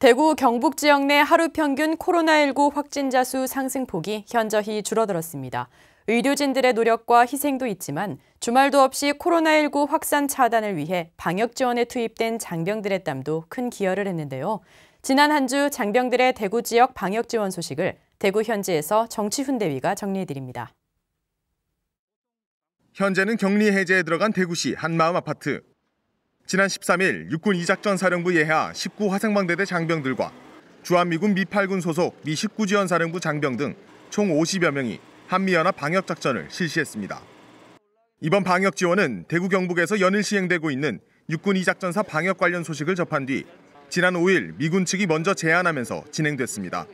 대구 경북 지역 내 하루 평균 코로나19 확진자 수 상승폭이 현저히 줄어들었습니다. 의료진들의 노력과 희생도 있지만 주말도 없이 코로나19 확산 차단을 위해 방역 지원에 투입된 장병들의 땀도 큰 기여를 했는데요. 지난 한 주 장병들의 대구 지역 방역 지원 소식을 대구 현지에서 정치훈 대위가 정리해드립니다. 현재는 격리 해제에 들어간 대구시 한마음 아파트. 지난 13일 육군 이작전 사령부 예하 19 화생방대대 장병들과 주한미군 미8군 소속 미 19지원 사령부 장병 등 총 50여 명이 한미연합 방역작전을 실시했습니다. 이번 방역 지원은 대구 경북에서 연일 시행되고 있는 육군 이작전사 방역 관련 소식을 접한 뒤 지난 5일 미군 측이 먼저 제안하면서 진행됐습니다.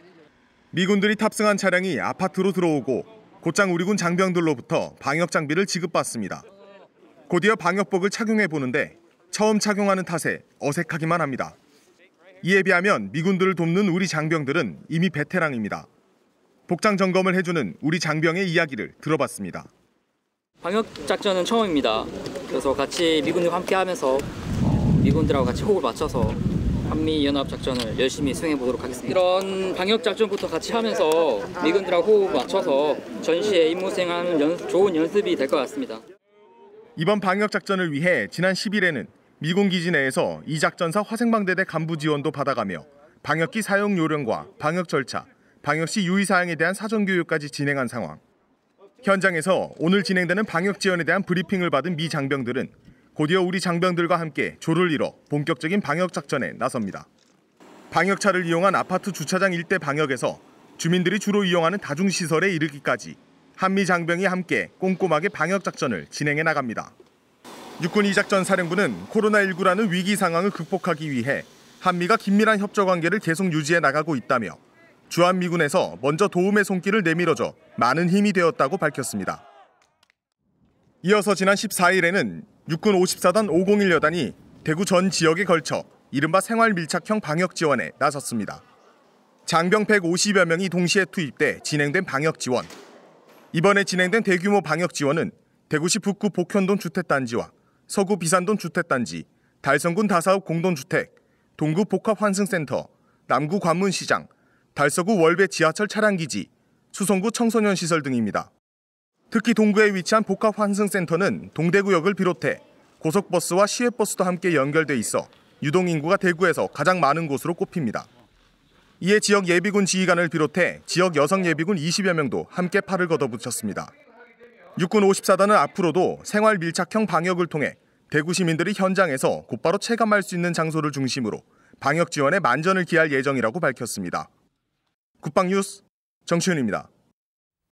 미군들이 탑승한 차량이 아파트로 들어오고 곧장 우리군 장병들로부터 방역 장비를 지급받습니다. 곧이어 방역복을 착용해 보는데 처음 착용하는 탓에 어색하기만 합니다. 이에 비하면 미군들을 돕는 우리 장병들은 이미 베테랑입니다. 복장 점검을 해주는 우리 장병의 이야기를 들어봤습니다. 방역 작전은 처음입니다. 그래서 같이 미군과 함께하면서 어, 미군들하고 같이 호흡을 맞춰서 한미 연합 작전을 열심히 수행해 보도록 하겠습니다. 이런 방역 작전부터 같이 하면서 미군들하고 호흡 맞춰서 전시에 임무 수행하는 연, 좋은 연습이 될 것 같습니다. 이번 방역 작전을 위해 지난 10일에는 미군 기지 내에서 이작전사 화생방대대 간부 지원도 받아가며 방역기 사용 요령과 방역 절차, 방역시 유의사항에 대한 사전 교육까지 진행한 상황. 현장에서 오늘 진행되는 방역 지원에 대한 브리핑을 받은 미 장병들은 곧이어 우리 장병들과 함께 조를 이뤄 본격적인 방역 작전에 나섭니다. 방역차를 이용한 아파트 주차장 일대 방역에서 주민들이 주로 이용하는 다중시설에 이르기까지 한미 장병이 함께 꼼꼼하게 방역 작전을 진행해 나갑니다. 육군 이작전 사령부는 코로나19라는 위기 상황을 극복하기 위해 한미가 긴밀한 협조 관계를 계속 유지해 나가고 있다며 주한미군에서 먼저 도움의 손길을 내밀어줘 많은 힘이 되었다고 밝혔습니다. 이어서 지난 14일에는 육군 54단 501여단이 대구 전 지역에 걸쳐 이른바 생활 밀착형 방역 지원에 나섰습니다. 장병 150여 명이 동시에 투입돼 진행된 방역 지원. 이번에 진행된 대규모 방역 지원은 대구시 북구 복현동 주택단지와 서구 비산동 주택단지, 달성군 다사읍 공동주택, 동구 복합환승센터, 남구 관문시장, 달서구 월배 지하철 차량기지, 수성구 청소년시설 등입니다. 특히 동구에 위치한 복합환승센터는 동대구역을 비롯해 고속버스와 시외버스도 함께 연결돼 있어 유동인구가 대구에서 가장 많은 곳으로 꼽힙니다. 이에 지역 예비군 지휘관을 비롯해 지역 여성 예비군 20여 명도 함께 팔을 걷어붙였습니다. 육군 54단은 앞으로도 생활 밀착형 방역을 통해 대구 시민들이 현장에서 곧바로 체감할 수 있는 장소를 중심으로 방역 지원에 만전을 기할 예정이라고 밝혔습니다. 국방뉴스 정치윤입니다.